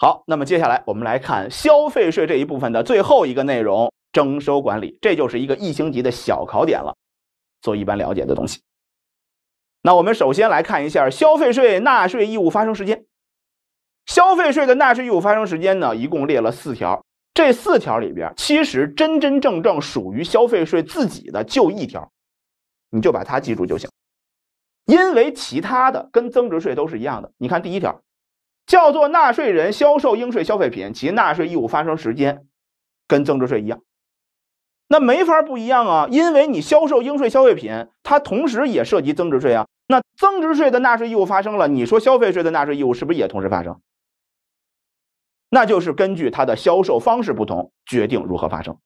好，那么接下来我们来看消费税这一部分的最后一个内容——征收管理，这就是一个一星级的小考点了，做一般了解的东西。那我们首先来看一下消费税纳税义务发生时间。消费税的纳税义务发生时间呢，一共列了四条，这四条里边，其实真真正正属于消费税自己的就一条，你就把它记住就行，因为其他的跟增值税都是一样的。你看第一条。叫做纳税人销售应税消费品，其纳税义务发生时间跟增值税一样，那没法不一样啊，因为你销售应税消费品，它同时也涉及增值税啊。那增值税的纳税义务发生了，你说消费税的纳税义务是不是也同时发生？那就是根据它的销售方式不同，决定如何发生。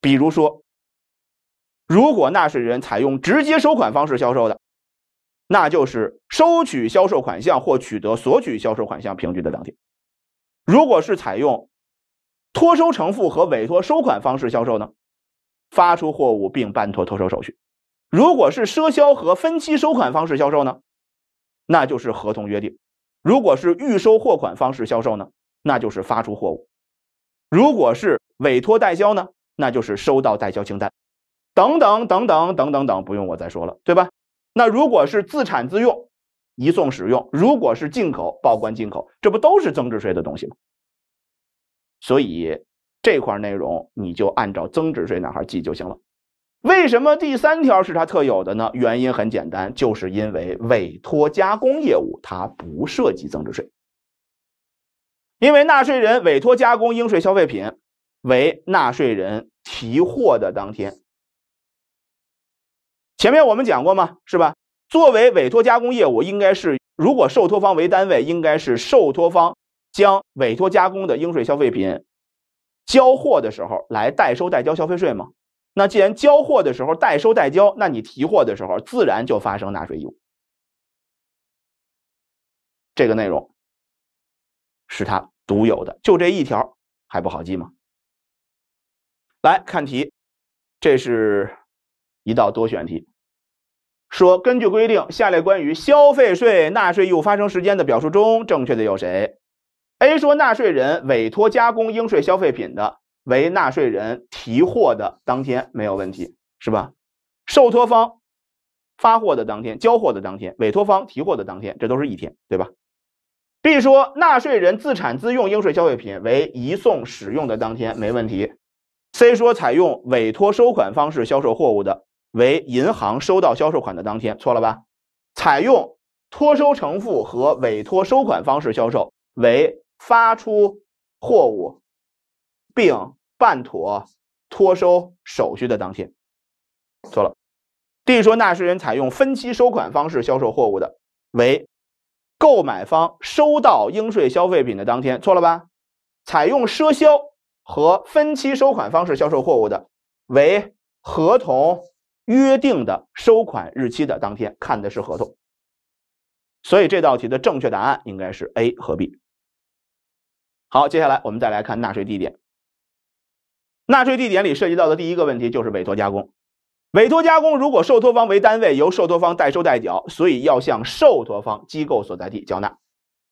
比如说，如果纳税人采用直接收款方式销售的。那就是收取销售款项或取得索取销售款项凭据的当天。如果是采用托收承付和委托收款方式销售呢？发出货物并办妥托收手续。如果是赊销和分期收款方式销售呢？那就是合同约定。如果是预收货款方式销售呢？那就是发出货物。如果是委托代销呢？那就是收到代销清单。等等等等等等等，不用我再说了，对吧？那如果是自产自用、移送使用，如果是进口、报关进口，这不都是增值税的东西吗？所以这块内容你就按照增值税那块记就行了。为什么第三条是它特有的呢？原因很简单，就是因为委托加工业务它不涉及增值税，因为纳税人委托加工应税消费品，为纳税人提货的当天。前面我们讲过吗？是吧？作为委托加工业务，应该是如果受托方为单位，应该是受托方将委托加工的应税消费品交货的时候来代收代交消费税吗？那既然交货的时候代收代交，那你提货的时候自然就发生纳税义务。这个内容是它独有的，就这一条还不好记吗？来看题，这是。一道多选题，说根据规定，下列关于消费税纳税义务发生时间的表述中正确的有谁？A 说，纳税人委托加工应税消费品的，为纳税人提货的当天，没有问题是吧？受托方发货的当天、交货的当天、委托方提货的当天，这都是一天，对吧？B 说，纳税人自产自用应税消费品为移送使用的当天，没问题。C 说，采用委托收款方式销售货物的。为银行收到销售款的当天，错了吧？采用托收承付和委托收款方式销售，为发出货物并办妥托收手续的当天，错了。D 说，纳税人采用分期收款方式销售货物的，为购买方收到应税消费品的当天，错了吧？采用赊销和分期收款方式销售货物的，为合同。约定的收款日期的当天，看的是合同，所以这道题的正确答案应该是 A 和 B。好，接下来我们再来看纳税地点。纳税地点里涉及到的第一个问题就是委托加工。委托加工如果受托方为单位，由受托方代收代缴，所以要向受托方机构所在地缴纳；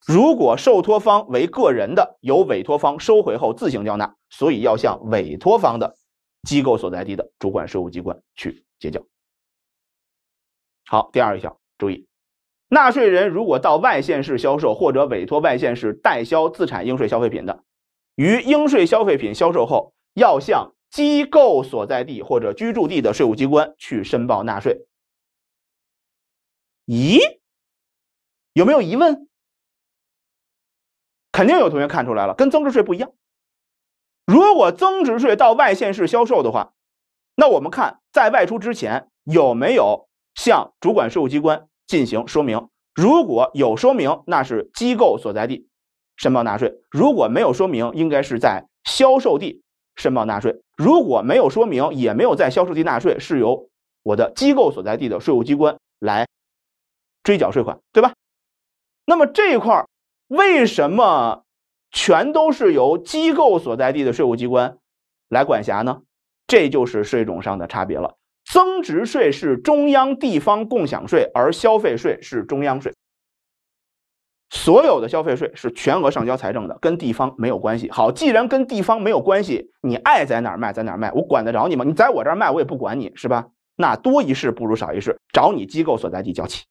如果受托方为个人的，由委托方收回后自行缴纳，所以要向委托方的机构所在地的主管税务机关去。结交。好，第二项注意，纳税人如果到外县市销售或者委托外县市代销自产应税消费品的，于应税消费品销售后，要向机构所在地或者居住地的税务机关去申报纳税。咦，有没有疑问？肯定有同学看出来了，跟增值税不一样。如果增值税到外县市销售的话。那我们看，在外出之前有没有向主管税务机关进行说明？如果有说明，那是机构所在地申报纳税；如果没有说明，应该是在销售地申报纳税；如果没有说明，也没有在销售地纳税，是由我的机构所在地的税务机关来追缴税款，对吧？那么这一块儿为什么全都是由机构所在地的税务机关来管辖呢？这就是税种上的差别了。增值税是中央地方共享税，而消费税是中央税。所有的消费税是全额上交财政的，跟地方没有关系。好，既然跟地方没有关系，你爱在哪儿卖在哪儿卖，我管得着你吗？你在我这儿卖，我也不管你是吧？那多一事不如少一事，找你机构所在地交齐。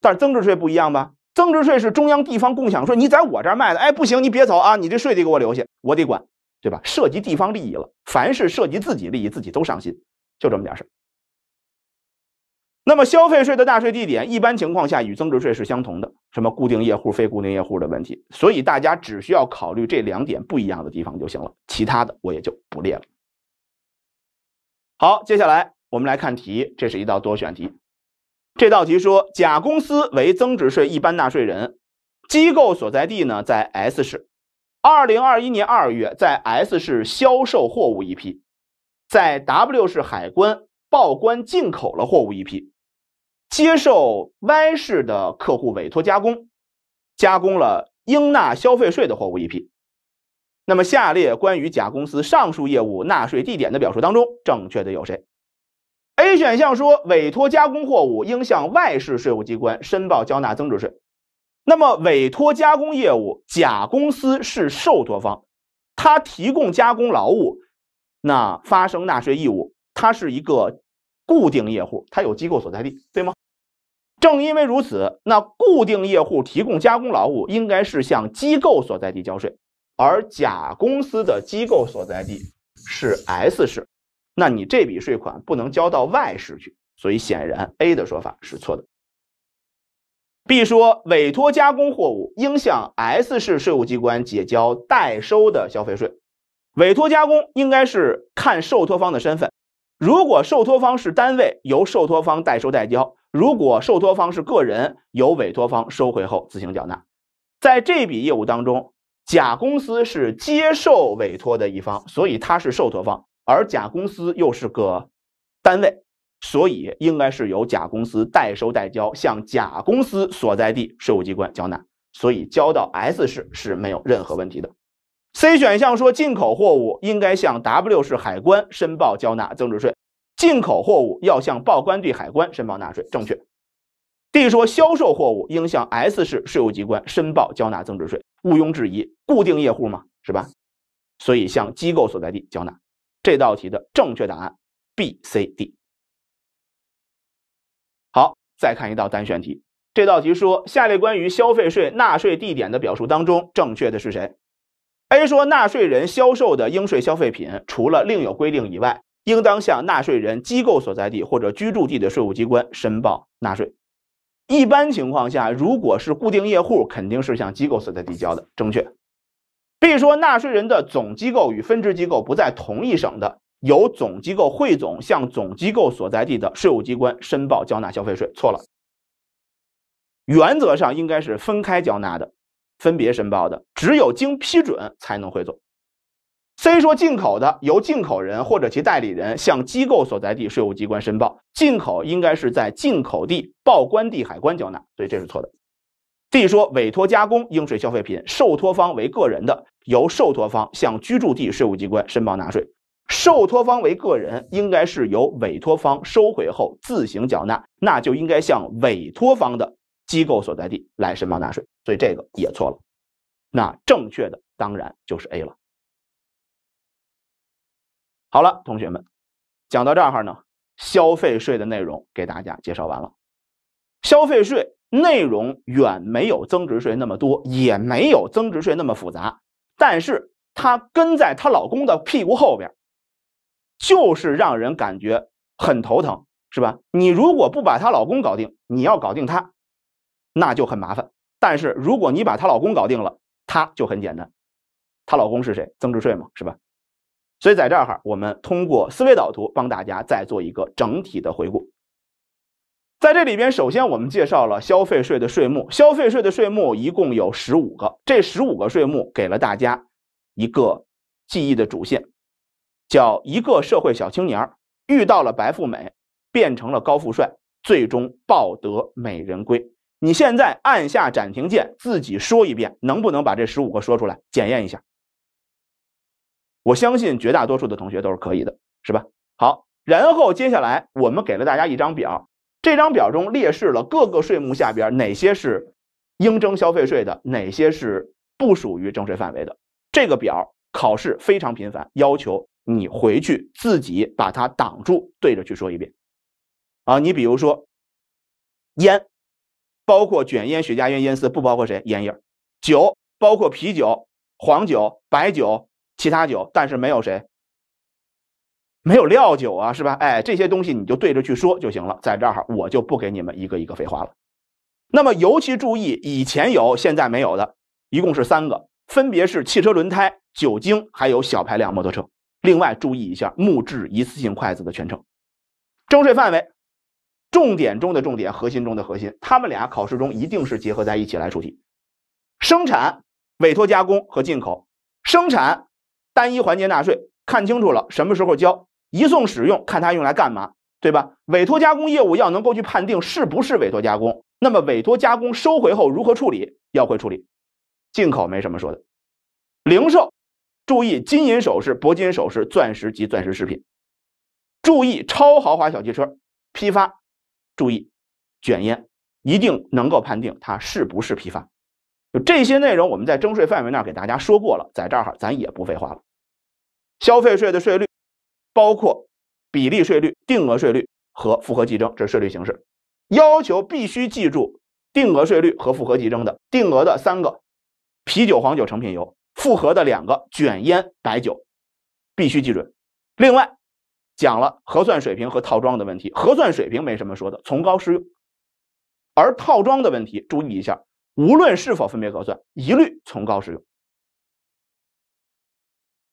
但是增值税不一样吧？增值税是中央地方共享税，你在我这儿卖的，哎，不行，你别走啊，你这税得给我留下，我得管。对吧？涉及地方利益了，凡是涉及自己利益，自己都上心，就这么点事儿。那么消费税的纳税地点一般情况下与增值税是相同的，什么固定业户、非固定业户的问题，所以大家只需要考虑这两点不一样的地方就行了，其他的我也就不列了。好，接下来我们来看题，这是一道多选题。这道题说，甲公司为增值税一般纳税人，机构所在地呢在 S 市。二零二一年二月，在 S 市销售货物一批，在 W 市海关报关进口了货物一批，接受 Y 市的客户委托加工，加工了应纳消费税的货物一批。那么，下列关于甲公司上述业务纳税地点的表述当中，正确的有谁？A 选项说，委托加工货物应向外市税务机关申报缴纳增值税。那么，委托加工业务，甲公司是受托方，他提供加工劳务，那发生纳税义务，它是一个固定业户，它有机构所在地，对吗？正因为如此，那固定业户提供加工劳务，应该是向机构所在地交税，而甲公司的机构所在地是 S 市，那你这笔税款不能交到外市去，所以显然 A 的说法是错的。B 说，委托加工货物应向 S 市税务机关解交代收的消费税。委托加工应该是看受托方的身份，如果受托方是单位，由受托方代收代交；如果受托方是个人，由委托方收回后自行缴纳。在这笔业务当中，甲公司是接受委托的一方，所以它是受托方，而甲公司又是个单位。所以应该是由甲公司代收代交，向甲公司所在地税务机关缴纳，所以交到 S 市是没有任何问题的。C 选项说进口货物应该向 W 市海关申报缴纳增值税，进口货物要向报关地海关申报纳税，正确。D 说销售货物应向 S 市税务机关申报缴纳增值税，毋庸置疑，固定业户嘛，是吧？所以向机构所在地缴纳。这道题的正确答案 B、C、D。再看一道单选题，这道题说下列关于消费税纳税地点的表述当中，正确的是谁？A 说，纳税人销售的应税消费品，除了另有规定以外，应当向纳税人机构所在地或者居住地的税务机关申报纳税。一般情况下，如果是固定业户，肯定是向机构所在地交的，正确。B 说，纳税人的总机构与分支机构不在同一省的。由总机构汇总向总机构所在地的税务机关申报缴纳消费税，错了。原则上应该是分开缴纳的，分别申报的，只有经批准才能汇总。C 说进口的由进口人或者其代理人向机构所在地税务机关申报，进口应该是在进口地报关地海关缴纳，所以这是错的。D 说委托加工应税消费品，受托方为个人的，由受托方向居住地税务机关申报纳税。受托方为个人，应该是由委托方收回后自行缴纳，那就应该向委托方的机构所在地来申报纳税，所以这个也错了。那正确的当然就是 A 了。好了，同学们，讲到这儿哈呢，消费税的内容给大家介绍完了。消费税内容远没有增值税那么多，也没有增值税那么复杂，但是它跟在她老公的屁股后边。就是让人感觉很头疼，是吧？你如果不把她老公搞定，你要搞定她，那就很麻烦。但是如果你把她老公搞定了，她就很简单。她老公是谁？增值税嘛，是吧？所以在这儿哈，我们通过思维导图帮大家再做一个整体的回顾。在这里边，首先我们介绍了消费税的税目，消费税的税目一共有十五个，这十五个税目给了大家一个记忆的主线。叫一个社会小青年遇到了白富美，变成了高富帅，最终抱得美人归。你现在按下暂停键，自己说一遍，能不能把这十五个说出来？检验一下。我相信绝大多数的同学都是可以的，是吧？好，然后接下来我们给了大家一张表，这张表中列示了各个税目下边哪些是应征消费税的，哪些是不属于征税范围的。这个表考试非常频繁，要求。你回去自己把它挡住，对着去说一遍，啊，你比如说烟，包括卷烟、雪茄烟、烟丝，不包括谁烟叶酒包括啤酒、黄酒、白酒、其他酒，但是没有谁，没有料酒啊，是吧？哎，这些东西你就对着去说就行了。在这儿哈，我就不给你们一个一个废话了。那么尤其注意，以前有现在没有的，一共是三个，分别是汽车轮胎、酒精，还有小排量摩托车。另外注意一下木质一次性筷子的全称。征税范围，重点中的重点，核心中的核心，他们俩考试中一定是结合在一起来出题，生产、委托加工和进口，生产单一环节纳税，看清楚了什么时候交，移送使用，看它用来干嘛，对吧？委托加工业务要能够去判定是不是委托加工，那么委托加工收回后如何处理，要会处理，进口没什么说的，零售。注意金银首饰、铂金首饰、钻石及钻石饰品。注意超豪华小汽车批发。注意卷烟，一定能够判定它是不是批发。就这些内容，我们在征税范围那给大家说过了，在这儿哈咱也不废话了。消费税的税率包括比例税率、定额税率和复合计征，这是税率形式。要求必须记住定额税率和复合计征的定额的三个：啤酒、黄酒、成品油。复合的两个卷烟、白酒，必须记准。另外，讲了核算水平和套装的问题。核算水平没什么说的，从高适用。而套装的问题，注意一下，无论是否分别核算，一律从高适用。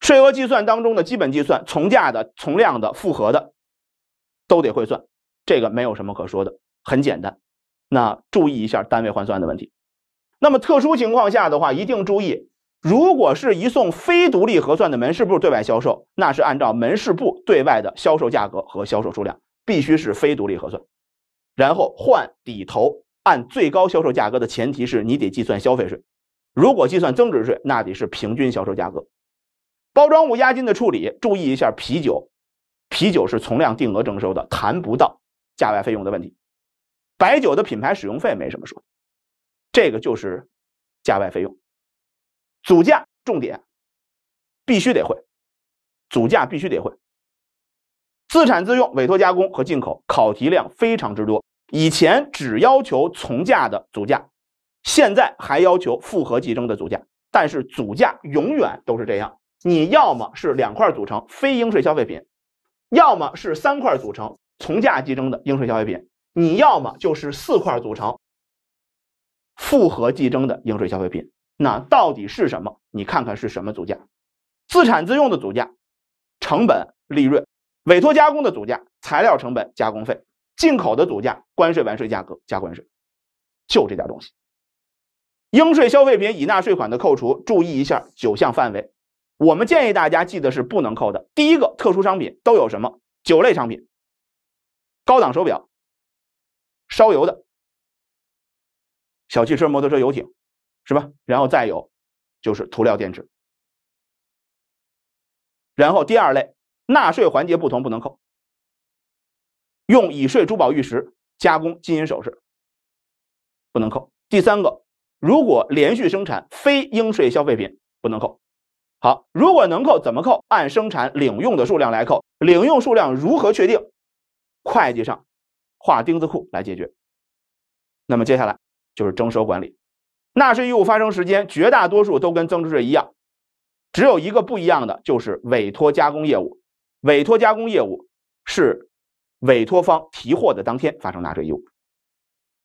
税额计算当中的基本计算，从价的、从量的、复合的，都得会算。这个没有什么可说的，很简单。那注意一下单位换算的问题。那么特殊情况下的话，一定注意。如果是移送非独立核算的门，市部对外销售？那是按照门市部对外的销售价格和销售数量，必须是非独立核算，然后换抵头，按最高销售价格的前提是你得计算消费税。如果计算增值税，那得是平均销售价格。包装物押金的处理，注意一下啤酒，啤酒是从量定额征收的，谈不到价外费用的问题。白酒的品牌使用费没什么说，这个就是价外费用。组价重点必须得会，组价必须得会。自产自用、委托加工和进口考题量非常之多。以前只要求从价的组价，现在还要求复合计征的组价。但是组价永远都是这样：你要么是两块组成非应税消费品，要么是三块组成从价计征的应税消费品，你要么就是四块组成复合计征的应税消费品。那到底是什么？你看看是什么组价，自产自用的组价，成本利润；委托加工的组价，材料成本、加工费；进口的组价，关税完税价格加关税。就这点东西。应税消费品已纳税款的扣除，注意一下九项范围。我们建议大家记得是不能扣的。第一个，特殊商品都有什么？酒类商品、高档手表、烧油的小汽车、摩托车、游艇。是吧？然后再有就是涂料电池。然后第二类，纳税环节不同不能扣。用已税珠宝玉石加工金银首饰，不能扣。第三个，如果连续生产非应税消费品不能扣。好，如果能扣怎么扣？按生产领用的数量来扣。领用数量如何确定？会计上画钉子库来解决。那么接下来就是征收管理。纳税义务发生时间绝大多数都跟增值税一样，只有一个不一样的就是委托加工业务。委托加工业务是委托方提货的当天发生纳税义务，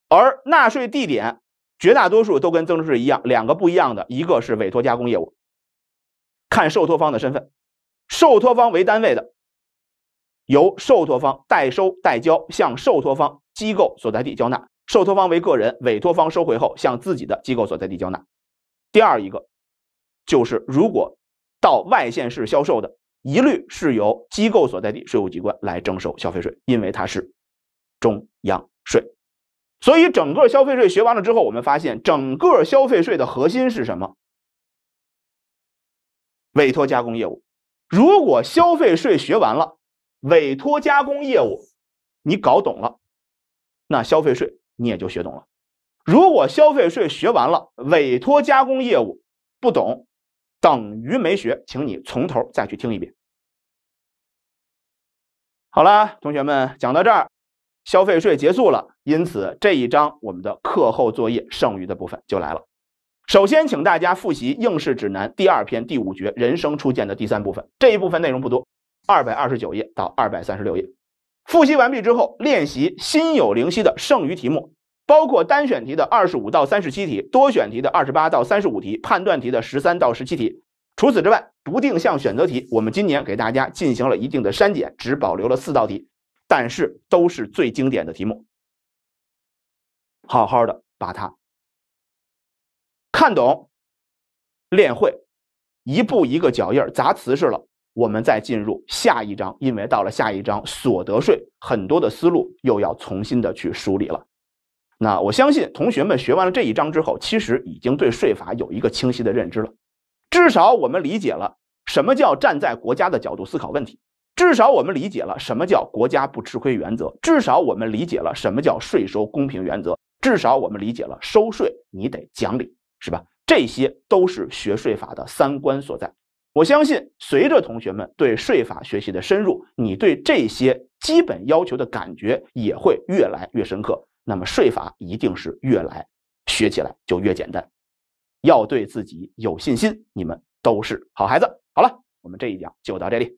而纳税地点绝大多数都跟增值税一样。两个不一样的，一个是委托加工业务，看受托方的身份，受托方为单位的，由受托方代收代交，向受托方机构所在地交纳。受托方为个人，委托方收回后向自己的机构所在地缴纳。第二一个，就是如果到外县市销售的，一律是由机构所在地税务机关来征收消费税，因为它是中央税。所以整个消费税学完了之后，我们发现整个消费税的核心是什么？委托加工业务。如果消费税学完了，委托加工业务你搞懂了，那消费税。你也就学懂了。如果消费税学完了，委托加工业务不懂，等于没学，请你从头再去听一遍。好了，同学们，讲到这儿，消费税结束了，因此这一章我们的课后作业剩余的部分就来了。首先，请大家复习《应试指南》第二篇第五节“人生初见”的第三部分，这一部分内容不多，二百二十九页到二百三十六页。复习完毕之后，练习心有灵犀的剩余题目，包括单选题的二十五到三十七题，多选题的二十八到三十五题，判断题的十三到十七题。除此之外，不定向选择题我们今年给大家进行了一定的删减，只保留了四道题，但是都是最经典的题目。好好的把它看懂、练会，一步一个脚印儿，砸瓷实了，我们再进入下一章，因为到了下一章所得税，很多的思路又要重新的去梳理了。那我相信同学们学完了这一章之后，其实已经对税法有一个清晰的认知了。至少我们理解了什么叫站在国家的角度思考问题，至少我们理解了什么叫国家不吃亏原则，至少我们理解了什么叫税收公平原则，至少我们理解了收税你得讲理，是吧？这些都是学税法的三观所在。我相信，随着同学们对税法学习的深入，你对这些基本要求的感觉也会越来越深刻。那么，税法一定是越来学起来就越简单。要对自己有信心，你们都是好孩子。好了，我们这一讲就到这里。